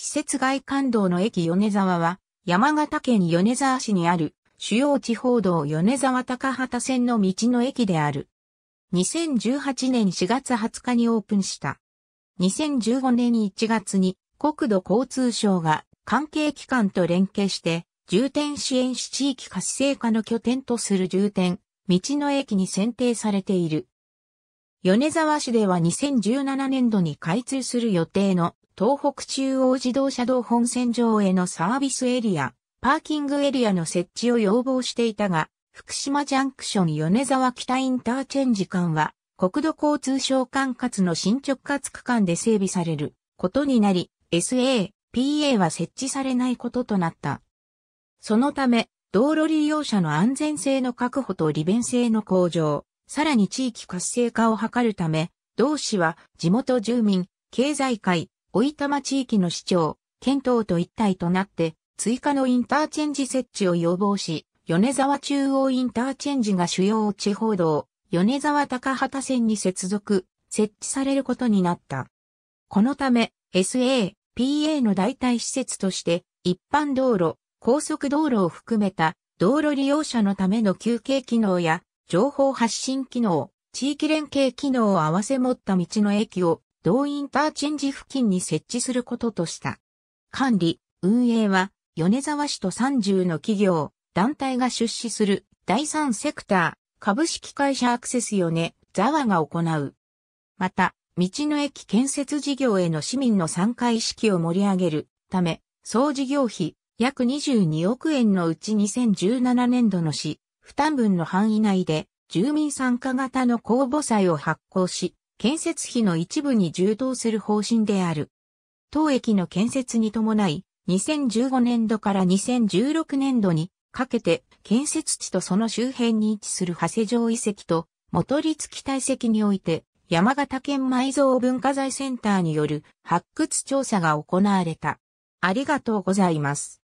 施設外環道の駅米沢は、山形県米沢市にある主要地方道米沢高畑線の道の駅である。2018年4月20日にオープンした。2015年1月に国土交通省が関係機関と連携して重点支援市地域活性化の拠点とする重点、道の駅に選定されている。米沢市では2017年度に開通する予定の東北中央自動車道本線上へのサービスエリア、パーキングエリアの設置を要望していたが、福島ジャンクション米沢北インターチェンジ間は、国土交通省管轄の進捗轄区間で整備されることになり、SA、PA は設置されないこととなった。そのため、道路利用者の安全性の確保と利便性の向上、さらに地域活性化を図るため、同市は地元住民、経済界、おいたま地域の市長、県等と一体となって、追加のインターチェンジ設置を要望し、米沢中央インターチェンジが主要地方道、米沢高畑線に接続、設置されることになった。このため、SA、PA の代替施設として、一般道路、高速道路を含めた、道路利用者のための休憩機能や、情報発信機能、地域連携機能を合わせ持った道の駅を同インターチェンジ付近に設置することとした。管理、運営は、米沢市と30の企業、団体が出資する第三セクター、株式会社アクセス米沢が行う。また、道の駅建設事業への市民の参加意識を盛り上げるため、総事業費約22億円のうち2017年度の市、負担分の範囲内で住民参加型の公募債を発行し、建設費の一部に充当する方針である。当駅の建設に伴い、2015年度から2016年度にかけて建設地とその周辺に位置する長谷城遺跡と元立期待石において山形県埋蔵文化財センターによる発掘調査が行われた。ありがとうございます。